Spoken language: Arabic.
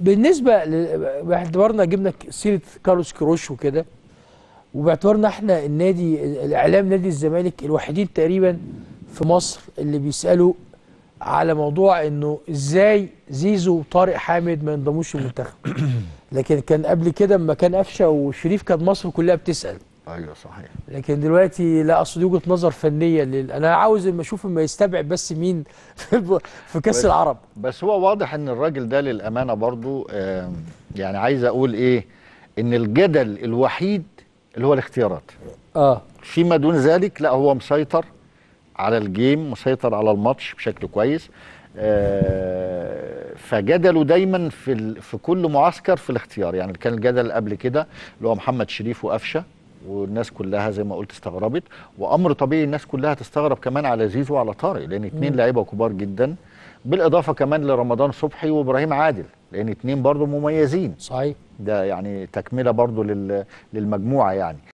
بالنسبه ل... باعتبارنا جبنا سيره كارلوس كروش وكده وباعتبارنا احنا النادي الاعلام نادي الزمالك الوحيدين تقريبا في مصر اللي بيسالوا على موضوع انه ازاي زيزو وطارق حامد ما ينضموش المنتخب لكن كان قبل كده اما كان قفشه وشريف كانت مصر كلها بتسال ايوه صحيح لكن دلوقتي لا اصل وجهه نظر فنيه لل... انا عاوز اما اشوف اما يستبعد بس مين في, كاس كاس العرب بس هو واضح ان الراجل ده للامانه برضو يعني عايز اقول ايه ان الجدل الوحيد اللي هو الاختيارات اه فيما دون ذلك لا هو مسيطر على الجيم مسيطر على الماتش بشكل كويس آه فجدلوا دايما في في كل معسكر في الاختيار يعني كان الجدل قبل كده اللي هو محمد شريف وقفشه والناس كلها زي ما قلت استغربت وامر طبيعي الناس كلها تستغرب كمان على زيزو وعلى طارق لان اتنين لعيبه كبار جدا بالاضافه كمان لرمضان صبحي وابراهيم عادل لان اتنين برضو مميزين صحيح ده يعني تكمله برضو للمجموعه يعني